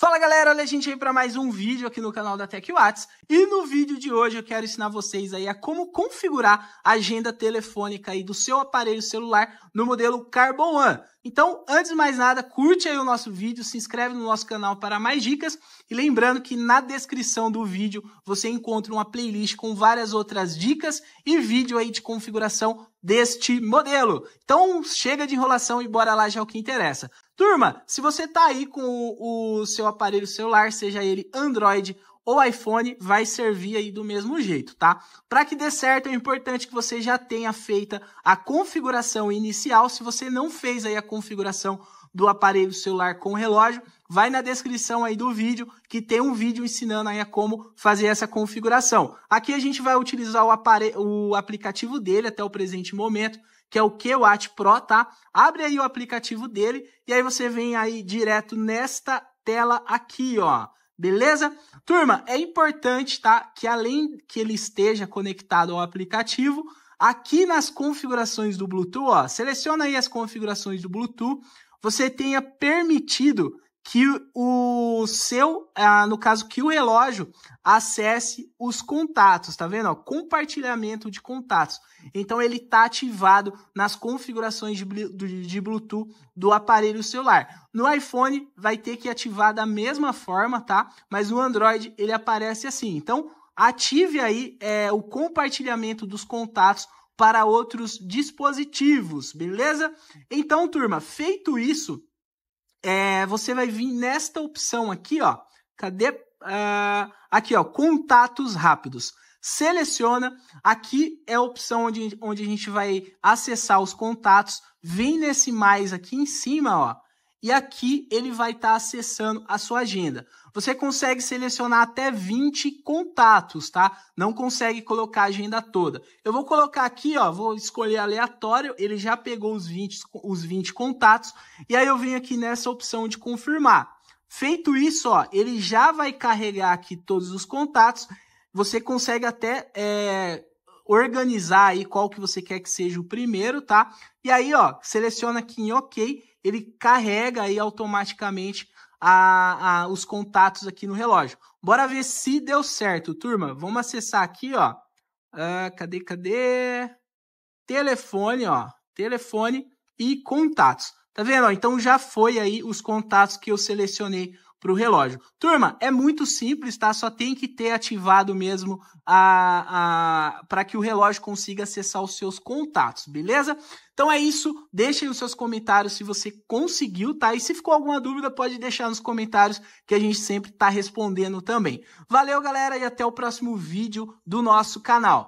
Fala galera, olha a gente aí para mais um vídeo aqui no canal da TechWatts e no vídeo de hoje eu quero ensinar vocês aí a como configurar a agenda telefônica aí do seu aparelho celular no modelo Carbon One. Então, antes de mais nada, curte aí o nosso vídeo, se inscreve no nosso canal para mais dicas e lembrando que na descrição do vídeo você encontra uma playlist com várias outras dicas e vídeo aí de configuração deste modelo. Então, chega de enrolação e bora lá já é o que interessa. Turma, se você está aí com o, o seu aparelho celular, seja ele Android o iPhone vai servir aí do mesmo jeito, tá? Para que dê certo, é importante que você já tenha feita a configuração inicial. Se você não fez aí a configuração do aparelho celular com relógio, vai na descrição aí do vídeo que tem um vídeo ensinando aí a como fazer essa configuração. Aqui a gente vai utilizar o, aparelho, o aplicativo dele até o presente momento, que é o QWatch Pro, tá? Abre aí o aplicativo dele e aí você vem aí direto nesta tela aqui, ó. Beleza? Turma, é importante, tá? Que além que ele esteja conectado ao aplicativo, aqui nas configurações do Bluetooth, ó, seleciona aí as configurações do Bluetooth, você tenha permitido que o seu, ah, no caso, que o relógio acesse os contatos, tá vendo? Ó, compartilhamento de contatos. Então ele tá ativado nas configurações de, de Bluetooth do aparelho celular. No iPhone vai ter que ativar da mesma forma, tá? Mas no Android ele aparece assim. Então ative aí é, o compartilhamento dos contatos para outros dispositivos, beleza? Então, turma, feito isso, é, você vai vir nesta opção aqui, ó. Cadê? Uh, aqui, ó, contatos rápidos. Seleciona. Aqui é a opção onde, onde a gente vai acessar os contatos. Vem nesse mais aqui em cima, ó e aqui ele vai estar tá acessando a sua agenda. Você consegue selecionar até 20 contatos, tá? Não consegue colocar a agenda toda. Eu vou colocar aqui, ó, vou escolher aleatório, ele já pegou os 20, os 20 contatos, e aí eu venho aqui nessa opção de confirmar. Feito isso, ó, ele já vai carregar aqui todos os contatos, você consegue até é, organizar aí qual que você quer que seja o primeiro, tá? E aí, ó, seleciona aqui em OK ele carrega aí automaticamente a, a, os contatos aqui no relógio. Bora ver se deu certo, turma. Vamos acessar aqui, ó. Uh, cadê, cadê? Telefone, ó. Telefone e contatos. Tá vendo? então já foi aí os contatos que eu selecionei para o relógio. Turma, é muito simples, tá? Só tem que ter ativado mesmo a, a para que o relógio consiga acessar os seus contatos, beleza? Então é isso. Deixem os seus comentários se você conseguiu, tá? E se ficou alguma dúvida, pode deixar nos comentários que a gente sempre está respondendo também. Valeu, galera, e até o próximo vídeo do nosso canal.